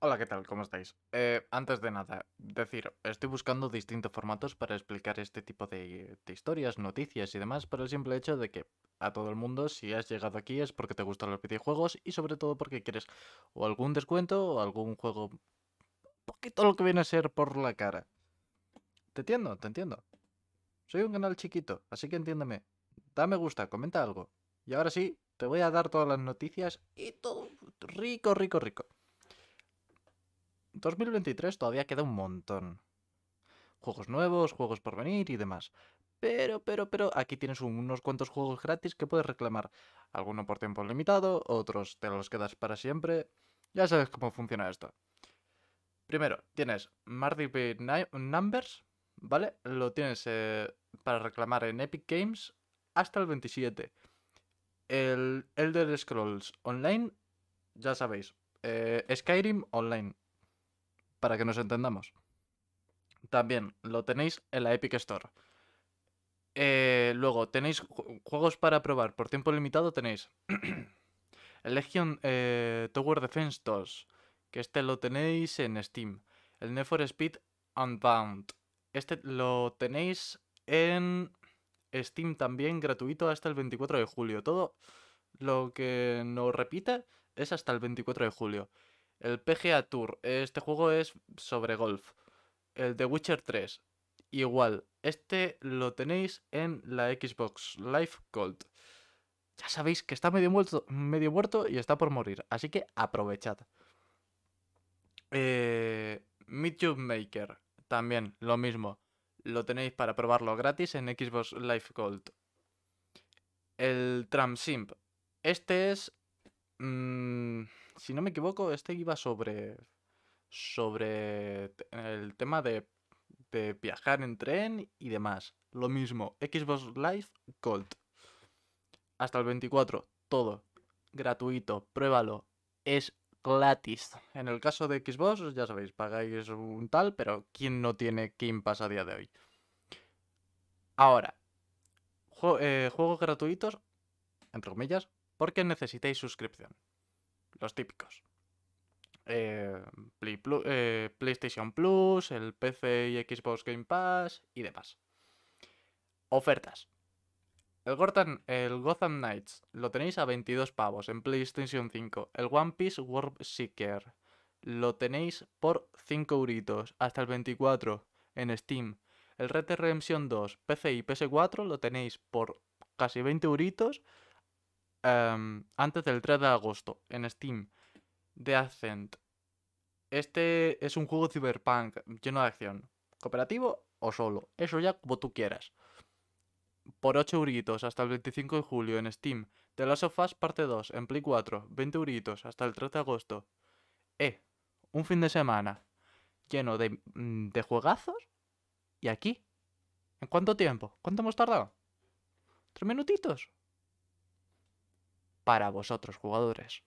Hola, ¿qué tal? ¿Cómo estáis? Eh, antes de nada, decir, estoy buscando distintos formatos para explicar este tipo de, de, historias, noticias y demás, por el simple hecho de que a todo el mundo, si has llegado aquí, es porque te gustan los videojuegos y sobre todo porque quieres o algún descuento o algún juego poquito lo que viene a ser por la cara. Te entiendo, te entiendo. Soy un canal chiquito, así que entiéndeme. Da me gusta, comenta algo. Y ahora sí, te voy a dar todas las noticias y todo rico, rico, rico. 2023 todavía queda un montón. Juegos nuevos, juegos por venir y demás. Pero, pero, pero, aquí tienes unos cuantos juegos gratis que puedes reclamar. Alguno por tiempo limitado, otros te los quedas para siempre. Ya sabes cómo funciona esto. Primero, tienes Mardi Numbers, ¿vale? Lo tienes eh, para reclamar en Epic Games hasta el 27. El Elder Scrolls Online, ya sabéis. Eh, Skyrim Online, para que nos entendamos. También lo tenéis en la Epic Store. Eh, luego, tenéis juegos para probar. Por tiempo limitado tenéis el Legion eh, Tower Defense 2, que este lo tenéis en Steam. El Need Speed Unbound, este lo tenéis en Steam también gratuito hasta el 24 de julio. Todo lo que nos repite es hasta el 24 de julio. El PGA Tour, este juego es sobre golf. El The Witcher 3, igual. Este lo tenéis en la Xbox Live Gold. Ya sabéis que está medio muerto, medio muerto y está por morir, así que aprovechad. Eh, Maker, también lo mismo. Lo tenéis para probarlo gratis en Xbox Live Gold. El Tram Este es mmm, si no me equivoco, este iba sobre. sobre el tema de, viajar en tren y demás. Lo mismo, Xbox Live Gold. Hasta el 24, todo. Gratuito, pruébalo. Es gratis. En el caso de Xbox, ya sabéis, pagáis un tal, pero ¿quién no tiene Game Pass a día de hoy? Ahora, eh, juegos gratuitos, entre comillas, porque necesitáis suscripción los típicos. Eh, eh, PlayStation Plus, el PC y Xbox Game Pass y demás. Ofertas. El Gotham, el Knights lo tenéis a 22 pavos en PlayStation 5. El One Piece World Seeker lo tenéis por 5 euritos hasta el 24 en Steam. El Red Dead Redemption 2, PC y PS4 lo tenéis por casi 20 euritos Em, antes del 3 de agosto en Steam de Ascent. Este es un juego cyberpunk lleno de acción, cooperativo o solo, eso ya como tú quieras. Por 8 euritos hasta el 25 de julio en Steam. The Last of Us Parte 2 en Play 4, 20 euritos hasta el 3 de agosto. Eh, un fin de semana lleno de, mm, de juegazos. ¿Y aquí? ¿En cuánto tiempo? ¿Cuánto hemos tardado? ¿Tres minutitos? para vosotros jugadores.